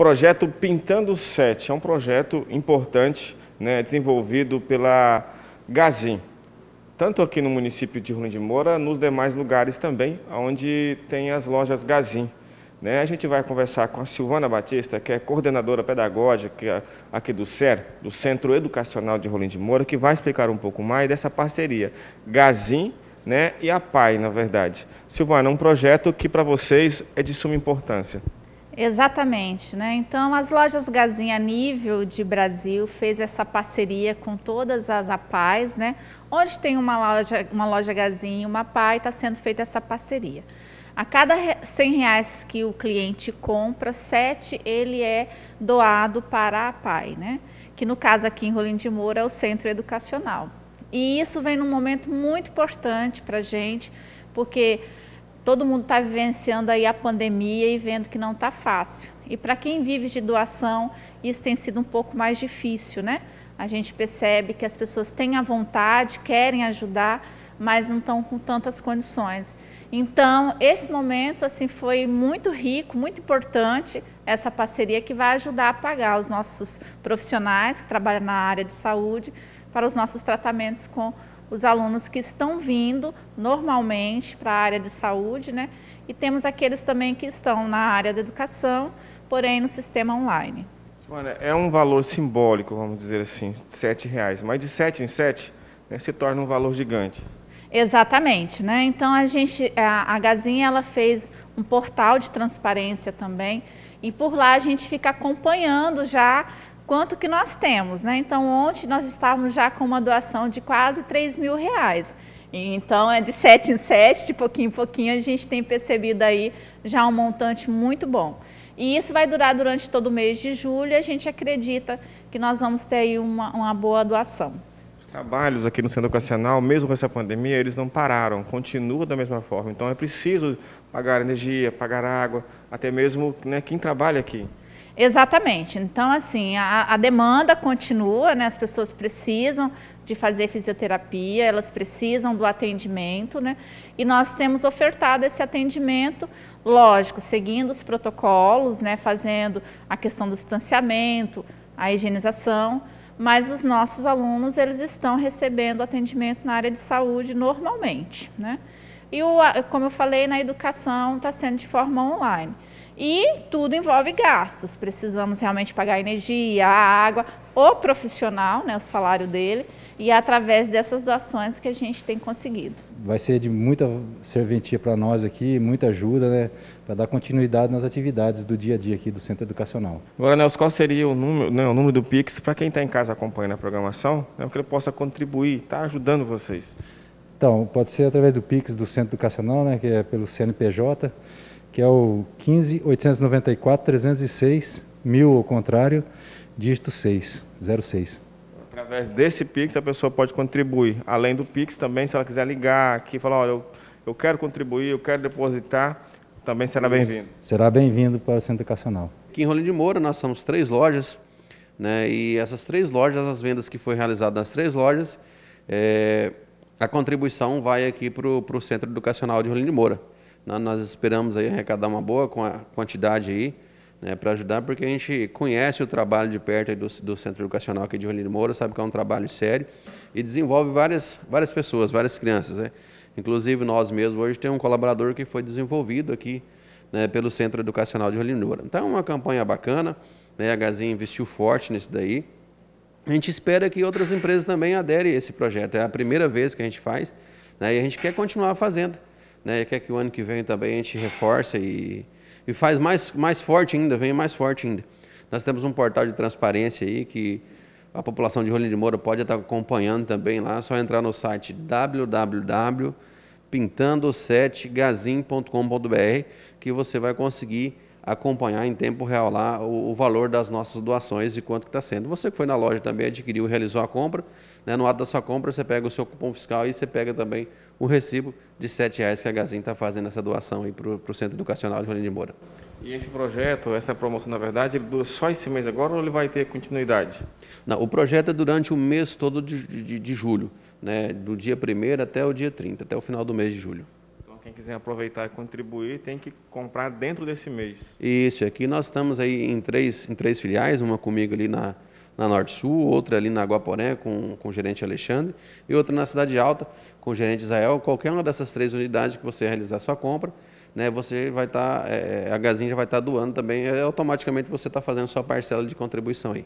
projeto Pintando Sete é um projeto importante, né, desenvolvido pela Gazin, tanto aqui no município de Rolim de Moura, nos demais lugares também, onde tem as lojas Gazin. Né? A gente vai conversar com a Silvana Batista, que é coordenadora pedagógica é aqui do CER, do Centro Educacional de Rolim de Moura, que vai explicar um pouco mais dessa parceria Gazin né, e a PAI, na verdade. Silvana, um projeto que para vocês é de suma importância. Exatamente, né? Então as lojas Gazin a nível de Brasil fez essa parceria com todas as APAES, né? Onde tem uma loja, uma loja Gazin e uma APAE, está sendo feita essa parceria. A cada 100 reais que o cliente compra, 7 ele é doado para a APAE, né? Que no caso aqui em Rolim de Moura é o centro educacional. E isso vem num momento muito importante para a gente, porque todo mundo está vivenciando aí a pandemia e vendo que não está fácil. E para quem vive de doação, isso tem sido um pouco mais difícil, né? A gente percebe que as pessoas têm a vontade, querem ajudar, mas não estão com tantas condições. Então, esse momento assim foi muito rico, muito importante essa parceria que vai ajudar a pagar os nossos profissionais que trabalham na área de saúde para os nossos tratamentos com os alunos que estão vindo normalmente para a área de saúde, né? E temos aqueles também que estão na área da educação, porém no sistema online. Olha, é um valor simbólico, vamos dizer assim, sete reais. Mas de sete em sete né, se torna um valor gigante. Exatamente, né? Então a gente, a, a Gazinha, ela fez um portal de transparência também e por lá a gente fica acompanhando já quanto que nós temos. Né? Então, ontem nós estávamos já com uma doação de quase 3 mil reais. Então, é de sete em sete, de pouquinho em pouquinho, a gente tem percebido aí já um montante muito bom. E isso vai durar durante todo o mês de julho e a gente acredita que nós vamos ter aí uma, uma boa doação. Os trabalhos aqui no Centro Educacional, mesmo com essa pandemia, eles não pararam, continua da mesma forma. Então, é preciso pagar energia, pagar água, até mesmo né, quem trabalha aqui. Exatamente. Então, assim, a, a, demanda continua, né? As pessoas precisam de fazer fisioterapia, elas precisam do atendimento, né? E nós temos ofertado esse atendimento, lógico, seguindo os protocolos, né? Fazendo a questão do distanciamento, a higienização, mas os nossos alunos, eles estão recebendo atendimento na área de saúde normalmente, né? E, o, como eu falei, na educação está sendo de forma online. E tudo envolve gastos. Precisamos realmente pagar a energia, a água, o profissional, né, o salário dele, e é através dessas doações que a gente tem conseguido. Vai ser de muita serventia para nós aqui, muita ajuda, né, para dar continuidade nas atividades do dia a dia aqui do Centro Educacional. Agora, Nelson, qual seria o número, né, o número do Pix para quem está em casa acompanhando a programação, né, para que ele possa contribuir, estar tá ajudando vocês? Então, pode ser através do Pix do Centro Educacional, né, que é pelo CNPJ, que é o 306 mil ao contrário, dígito 6, 06. Através desse Pix, a pessoa pode contribuir. Além do Pix, também, se ela quiser ligar aqui e falar, olha, eu, eu quero contribuir, eu quero depositar, também será bem-vindo. Será bem-vindo para o Centro Educacional. Aqui em Rolim de Moura, nós somos três lojas, né, e essas três lojas, as vendas que foi realizadas nas três lojas, é, a contribuição vai aqui para o Centro Educacional de Rolim de Moura. Né, nós esperamos aí arrecadar uma boa quantidade aí, né, para ajudar, porque a gente conhece o trabalho de perto do, do Centro Educacional aqui de Rolino Moura, sabe que é um trabalho sério e desenvolve várias, várias pessoas, várias crianças. Né? Inclusive, nós mesmos hoje temos um colaborador que foi desenvolvido aqui né, pelo Centro Educacional de Rolino Moura. Então, é uma campanha bacana, né, a Gazinha investiu forte nisso daí. A gente espera que outras empresas também aderem a esse projeto. É a primeira vez que a gente faz né, e a gente quer continuar fazendo. Né? quer que o ano que vem também a gente reforce e, e faz mais, mais forte ainda, venha mais forte ainda. Nós temos um portal de transparência aí que a população de Rolim de Moura pode estar acompanhando também lá. É só entrar no site www.pintando7gazin.com.br que você vai conseguir acompanhar em tempo real lá o, o valor das nossas doações e quanto que está sendo. Você que foi na loja também, adquiriu, realizou a compra, né? no ato da sua compra você pega o seu cupom fiscal e você pega também o recibo de R$ 7,00 que a Gazin está fazendo essa doação aí para o Centro Educacional de Rolim de Moura. E esse projeto, essa promoção, na verdade, ele dura só esse mês agora ou ele vai ter continuidade? Não, o projeto é durante o mês todo de, de, de julho, né, do dia 1 até o dia 30, até o final do mês de julho. Então, quem quiser aproveitar e contribuir tem que comprar dentro desse mês. Isso, aqui nós estamos aí em três, em três filiais, uma comigo ali na, na Norte Sul, outra ali na Guaporé com, com o gerente Alexandre e outra na Cidade Alta com o gerente Israel. Qualquer uma dessas três unidades que você realizar sua compra, né, você vai estar, tá, é, é a Gazinha vai estar tá doando também, é, automaticamente você está fazendo sua parcela de contribuição aí.